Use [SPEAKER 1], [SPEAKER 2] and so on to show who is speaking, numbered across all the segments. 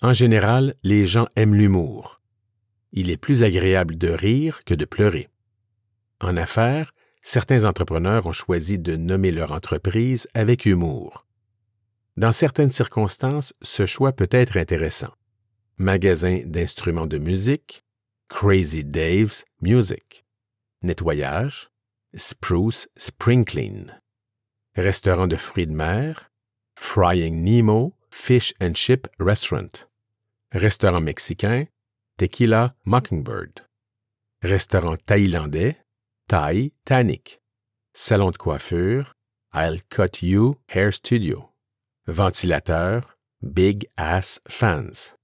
[SPEAKER 1] En général, les gens aiment l'humour. Il est plus agréable de rire que de pleurer. En affaires, certains entrepreneurs ont choisi de nommer leur entreprise avec humour. Dans certaines circonstances, ce choix peut être intéressant. Magasin d'instruments de musique, Crazy Dave's Music. Nettoyage, Spruce Sprinkling Restaurant de fruits de mer, Frying Nemo, Fish and Chip Restaurant, Restaurant mexicain, Tequila Mockingbird, Restaurant thaïlandais, Thai Tannic, Salon de coiffure, I'll Cut You Hair Studio, Ventilateur, Big Ass Fans.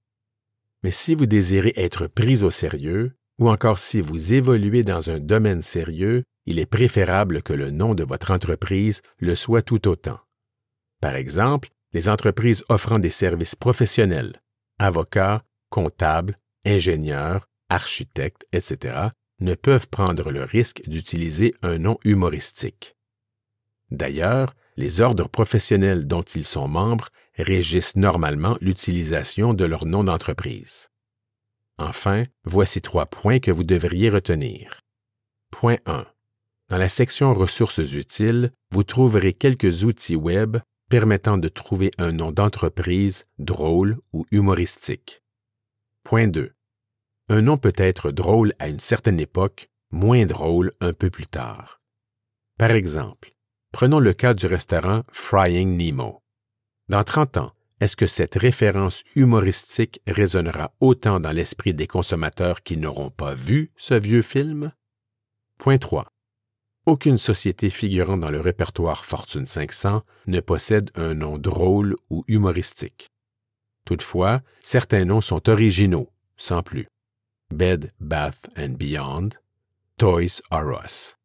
[SPEAKER 1] Mais si vous désirez être pris au sérieux, ou encore si vous évoluez dans un domaine sérieux, il est préférable que le nom de votre entreprise le soit tout autant. Par exemple, les entreprises offrant des services professionnels, avocats, comptables, ingénieurs, architectes, etc., ne peuvent prendre le risque d'utiliser un nom humoristique. D'ailleurs, les ordres professionnels dont ils sont membres régissent normalement l'utilisation de leur nom d'entreprise. Enfin, voici trois points que vous devriez retenir. Point 1. Dans la section Ressources utiles, vous trouverez quelques outils Web permettant de trouver un nom d'entreprise drôle ou humoristique. Point 2. Un nom peut être drôle à une certaine époque, moins drôle un peu plus tard. Par exemple, prenons le cas du restaurant Frying Nemo. Dans 30 ans, est-ce que cette référence humoristique résonnera autant dans l'esprit des consommateurs qui n'auront pas vu ce vieux film? Point 3. Aucune société figurant dans le répertoire Fortune 500 ne possède un nom drôle ou humoristique. Toutefois, certains noms sont originaux, sans plus. Bed, Bath and Beyond, Toys R Us.